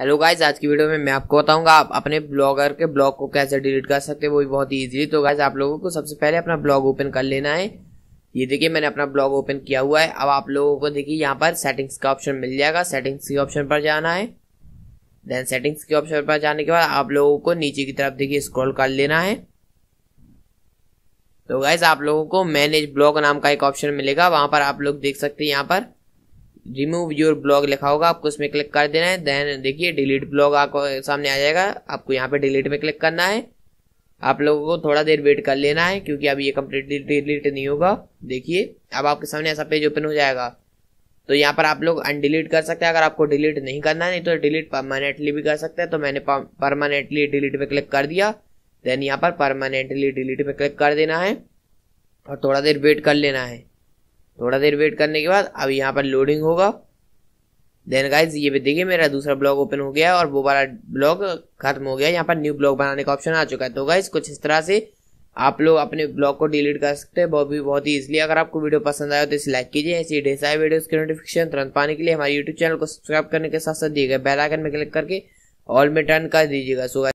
hello guys आज की video में मैं आपको बताऊंगा आप अपने ब्लॉगर के ब्लॉग को कैसे डिलीट कर सकते हैं वो भी बहुत इजीली तो गाइज आप लोगों को सबसे पहले अपना ब्लॉग ओपन कर लेना है ये देखिए मैंने अपना ब्लॉग ओपन किया हुआ है अब आप लोगों को देखिए यहाँ पर सेटिंग्स का ऑप्शन मिल जाएगा सेटिंग्स के ऑप्शन पर जाना है देन सेटिंग्स के ऑप्शन पर जाने के बाद आप लोगों को नीचे की तरफ देखिए स्क्रॉल कर लेना है तो गाइज आप लोगों को मैनेज ब्लॉग नाम का एक ऑप्शन मिलेगा वहां पर आप लोग देख सकते हैं यहाँ पर रिमूव योर ब्लॉग लिखा होगा आपको उसमें क्लिक कर देना है देन देखिए डिलीट ब्लॉग आपको सामने आ जाएगा आपको यहाँ पे डिलीट में क्लिक करना है आप लोगों को थोड़ा देर वेट कर लेना है क्योंकि अब ये कम्प्लीटली डिलीट नहीं होगा देखिए अब आपके सामने ऐसा पेज ओपन हो जाएगा तो यहाँ पर आप लोग अनडिलीट कर सकते हैं अगर आपको डिलीट नहीं करना है नहीं तो डिलीट परमानेंटली भी कर सकते हैं तो मैंने परमानेंटली डिलीट पे क्लिक कर दिया देन यहाँ पर परमानेंटली डिलीट पे क्लिक कर देना है और थोड़ा देर वेट कर लेना है थोड़ा देर वेट करने के बाद अब यहाँ पर लोडिंग होगा देन गाइज ये भी देखिए मेरा दूसरा ब्लॉग ओपन हो गया और वो वाला ब्लॉग खत्म हो गया यहाँ पर न्यू ब्लॉग बनाने का ऑप्शन आ चुका है तो गाइज कुछ इस तरह से आप लोग अपने ब्लॉग को डिलीट कर सकते हैं बहुत भी बहुत ही इसलिए अगर आपको वीडियो पसंद आया तो इसे लाइक कीजिए ऐसी ढेर सारे वीडियोस की नोटिफिकेशन तुरंत पाने के लिए हमारे यूट्यूब चैनल को सब्सक्राइब करने के साथ साथ दिए गए बेलाइकन में क्लिक करके ऑल में टर्न कर दीजिएगा सो